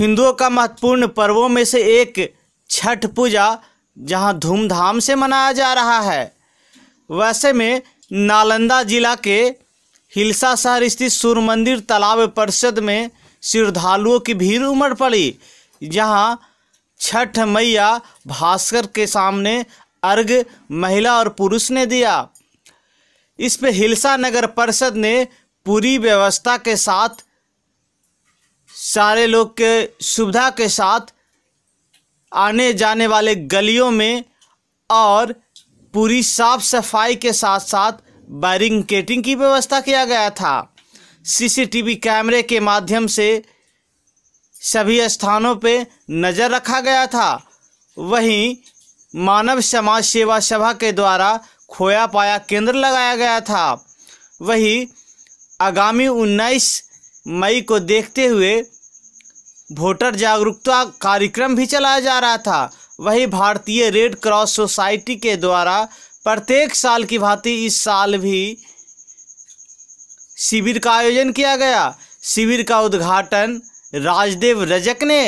हिंदुओं का महत्वपूर्ण पर्वों में से एक छठ पूजा जहां धूमधाम से मनाया जा रहा है वैसे में नालंदा जिला के हिलसा शहर स्थित सूर्य मंदिर तालाब परिषद में श्रद्धालुओं की भीड़ उमड़ पड़ी जहां छठ मैया भास्कर के सामने अर्घ महिला और पुरुष ने दिया इस पे हिलसा नगर परिषद ने पूरी व्यवस्था के साथ सारे लोग के सुविधा के साथ आने जाने वाले गलियों में और पूरी साफ सफाई के साथ साथ बैरिकेटिंग की व्यवस्था किया गया था सीसीटीवी कैमरे के माध्यम से सभी स्थानों पे नज़र रखा गया था वहीं मानव समाज सेवा सभा के द्वारा खोया पाया केंद्र लगाया गया था वहीं आगामी उन्नीस मई को देखते हुए वोटर जागरूकता कार्यक्रम भी चलाया जा रहा था वहीं भारतीय रेड क्रॉस सोसाइटी के द्वारा प्रत्येक साल की भांति इस साल भी शिविर का आयोजन किया गया शिविर का उद्घाटन राजदेव रजक ने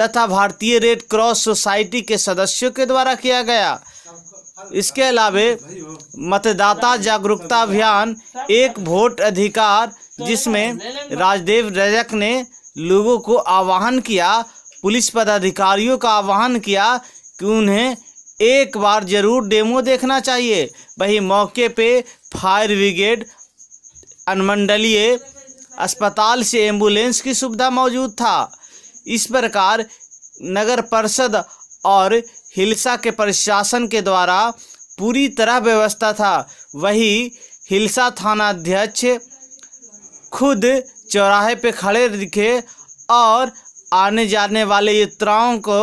तथा भारतीय रेड क्रॉस सोसाइटी के सदस्यों के द्वारा किया गया इसके अलावे मतदाता जागरूकता अभियान एक वोट अधिकार तो जिसमें राजदेव रजक ने लोगों को आह्वान किया पुलिस पदाधिकारियों का आह्वान किया कि उन्हें एक बार जरूर डेमो देखना चाहिए वही मौके पे फायर ब्रिगेड अनुमंडलीय अस्पताल से एम्बुलेंस की सुविधा मौजूद था इस प्रकार नगर परिषद और हिलसा के प्रशासन के द्वारा पूरी तरह व्यवस्था था वही हिलसा थानाध्यक्ष खुद चौराहे पे खड़े दिखे और आने जाने वाले यात्राओं को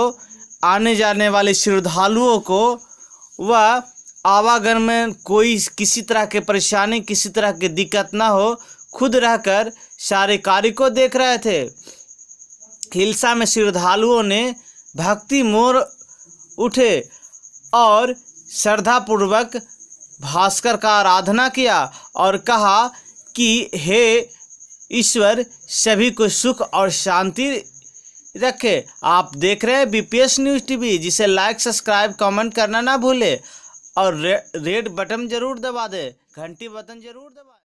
आने जाने वाले श्रद्धालुओं को वह आवागमन में कोई किसी तरह के परेशानी किसी तरह की दिक्कत ना हो खुद रहकर सारे कार्य को देख रहे थे हिलसा में श्रद्धालुओं ने भक्ति मोर उठे और श्रद्धापूर्वक भास्कर का आराधना किया और कहा कि हे ईश्वर सभी को सुख और शांति रखे आप देख रहे हैं बीपीएस न्यूज़ टीवी जिसे लाइक सब्सक्राइब कमेंट करना ना भूले और रे, रेड बटन जरूर दबा दे घंटी बटन जरूर दबा